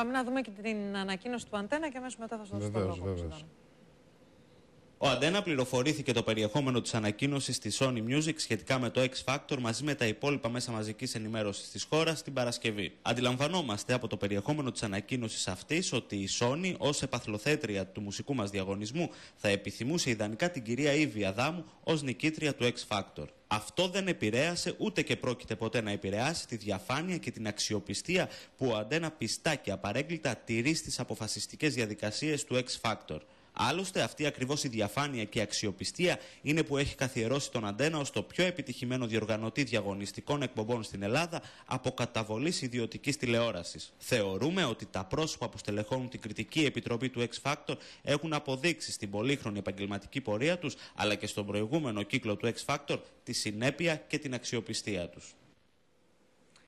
Πάμε να δούμε και την ανακοίνωση του Αντένα και αμέσως μετά θα σας δώσω το λόγο. Ο Αντένα πληροφορήθηκε το περιεχόμενο της ανακοίνωσης της Sony Music σχετικά με το X Factor μαζί με τα υπόλοιπα μέσα μαζικής ενημέρωσης της χώρας την Παρασκευή. Αντιλαμβανόμαστε από το περιεχόμενο της ανακοίνωσης αυτής ότι η Sony, ως επαθλοθέτρια του μουσικού μας διαγωνισμού, θα επιθυμούσε ιδανικά την κυρία Ήβη Αδάμου ως νικήτρια του X Factor. Αυτό δεν επηρέασε ούτε και πρόκειται ποτέ να επηρεάσει τη διαφάνεια και την αξιοπιστία που ο Αντένα πιστά και απαρέγκλητα τηρεί στις αποφασιστικές διαδικασίες του X Factor. Άλλωστε, αυτή ακριβώς η διαφάνεια και η αξιοπιστία είναι που έχει καθιερώσει τον Αντένα ως το πιο επιτυχημένο διοργανωτή διαγωνιστικών εκπομπών στην Ελλάδα από καταβολής ιδιωτικής τηλεόρασης. Θεωρούμε ότι τα πρόσωπα που στελεχώνουν την κριτική επιτροπή του X Factor έχουν αποδείξει στην πολύχρονη επαγγελματική πορεία τους αλλά και στον προηγούμενο κύκλο του X Factor τη συνέπεια και την αξιοπιστία τους.